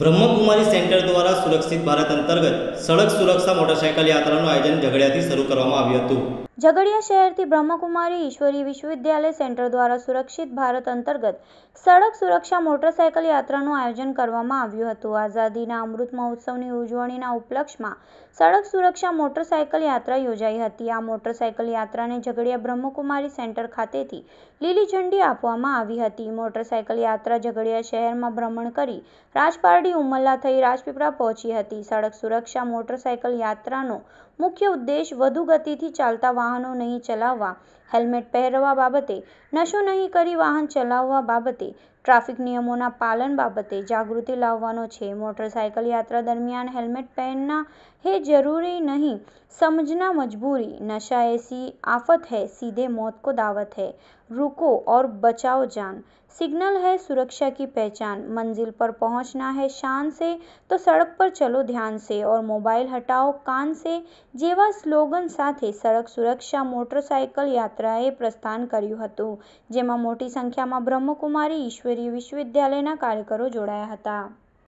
Brahma Kumari centre દ્વારા સુરક્ષિત ભારત અંતર્ગત સડક સુરક્ષા મોટરસાયકલ યાત્રાનું આયોજન ઝઘડિયાથી શરૂ કરવામાં આવ્યું હતું ઝઘડિયા શહેરથી બ્રહ્મકુમારી ઈશ્વરી વિશ્વવિદ્યાલય સેન્ટર દ્વારા સુરક્ષિત ભારત અંતર્ગત સડક સુરક્ષા મોટરસાયકલ યાત્રાનું આયોજન કરવામાં આવ્યું હતું આઝાદીના અમૃત મહોત્સવની ઉજવણીના ઉપલક્ષમાં સડક સુરક્ષા મોટરસાયકલ યાત્રા યોજાઈ હતી આ મોટરસાયકલ યાત્રાને ઝઘડિયા બ્રહ્મકુમારી સેન્ટર ખાતેથી લીલી ઝંડી આપવામાં આવી હતી મોટરસાયકલ યાત્રા ઝઘડિયા શહેરમાં ભ્રમણ કરી રાજપારડી ગાડી ઉમલ્લા થઈ રાજપીપળા પહોંચી હતી સડક સુરક્ષા મોટરસાઇકલ યાત્રાનો મુખ્ય ઉદ્દેશ વધુ ગતિથી ચાલતા વાહનો નહીં ચલાવવા હેલ્મેટ પહેરવા બાબતે નશો નહીં કરી વાહન ચલાવવા બાબતે ટ્રાફિક નિયમોના પાલન બાબતે જાગૃતિ લાવવાનો છે મોટરસાયકલ યાત્રા દરમિયાન હેલ્મેટ પહેરના હે જરૂરી નહીં સમજના મજબૂરી નશા એસી આફત હૈ સીધે મોત કો દાવત હૈ રુકો ઓર बचाओ જાન સિગ્નલ હૈ સુરક્ષા કી પહેચાન मंजिल પર પહોંચના હૈ શાન સે તો સડક પર ચલો ધ્યાન સે ઓર મોબાઈલ હટાઓ કાન સે જેવા સ્લોગન સાથે સડક સુરક્ષા મોટરસાયકલ યાત્રાએ પ્રસ્થાન કર્યું હતું જેમાં મોટી સંખ્યામાં બ્રહ્મકુમારી ઈશ્વર ઝવેરી વિશ્વવિદ્યાલયના કાર્યકરો જોડાયા હતા